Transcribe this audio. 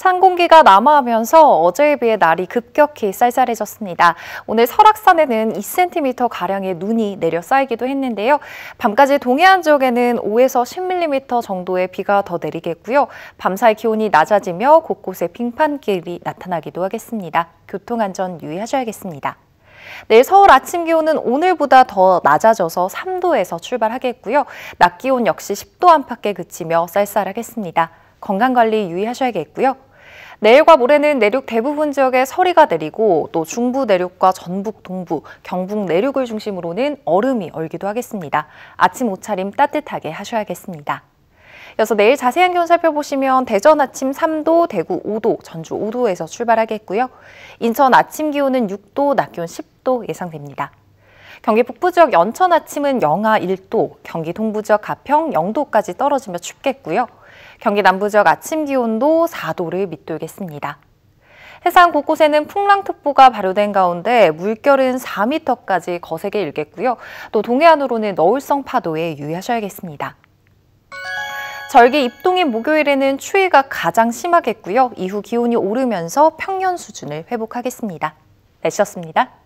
찬 공기가 남하하면서 어제에 비해 날이 급격히 쌀쌀해졌습니다. 오늘 설악산에는 2cm가량의 눈이 내려 쌓이기도 했는데요. 밤까지 동해안 지역에는 5에서 10mm 정도의 비가 더 내리겠고요. 밤사이 기온이 낮아지며 곳곳에 빙판길이 나타나기도 하겠습니다. 교통안전 유의하셔야겠습니다. 내일 서울 아침 기온은 오늘보다 더 낮아져서 3도에서 출발하겠고요. 낮 기온 역시 10도 안팎에 그치며 쌀쌀하겠습니다. 건강관리 유의하셔야겠고요. 내일과 모레는 내륙 대부분 지역에 서리가 내리고 또 중부 내륙과 전북 동부, 경북 내륙을 중심으로는 얼음이 얼기도 하겠습니다. 아침 옷차림 따뜻하게 하셔야겠습니다. 이어서 내일 자세한 기온 살펴보시면 대전 아침 3도, 대구 5도, 전주 5도에서 출발하겠고요. 인천 아침 기온은 6도, 낮 기온 10도 예상됩니다. 경기 북부 지역 연천 아침은 영하 1도, 경기 동부 지역 가평 0도까지 떨어지며 춥겠고요. 경기 남부 지역 아침 기온도 4도를 밑돌겠습니다. 해상 곳곳에는 풍랑특보가 발효된 가운데 물결은 4m까지 거세게 일겠고요. 또 동해안으로는 너울성 파도에 유의하셔야겠습니다. 절기 입동인 목요일에는 추위가 가장 심하겠고요. 이후 기온이 오르면서 평년 수준을 회복하겠습니다. 날씨습니다